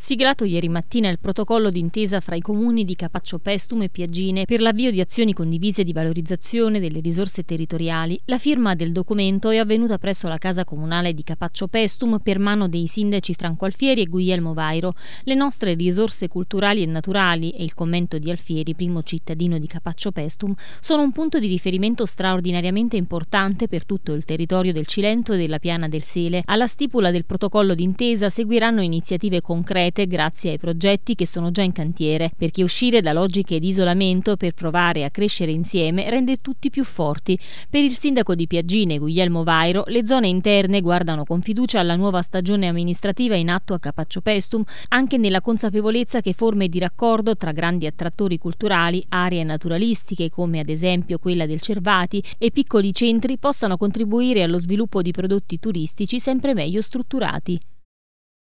Siglato ieri mattina il protocollo d'intesa fra i comuni di Capaccio Pestum e Piaggine per l'avvio di azioni condivise di valorizzazione delle risorse territoriali, la firma del documento è avvenuta presso la Casa Comunale di Capaccio Pestum per mano dei sindaci Franco Alfieri e Guglielmo Vairo. Le nostre risorse culturali e naturali e il commento di Alfieri, primo cittadino di Capaccio Pestum, sono un punto di riferimento straordinariamente importante per tutto il territorio del Cilento e della Piana del Sele. Alla stipula del protocollo d'intesa seguiranno iniziative concrete concrete grazie ai progetti che sono già in cantiere, perché uscire da logiche di isolamento per provare a crescere insieme rende tutti più forti. Per il sindaco di Piaggine, Guglielmo Vairo, le zone interne guardano con fiducia alla nuova stagione amministrativa in atto a Capaccio Pestum, anche nella consapevolezza che forme di raccordo tra grandi attrattori culturali, aree naturalistiche come ad esempio quella del Cervati e piccoli centri possano contribuire allo sviluppo di prodotti turistici sempre meglio strutturati.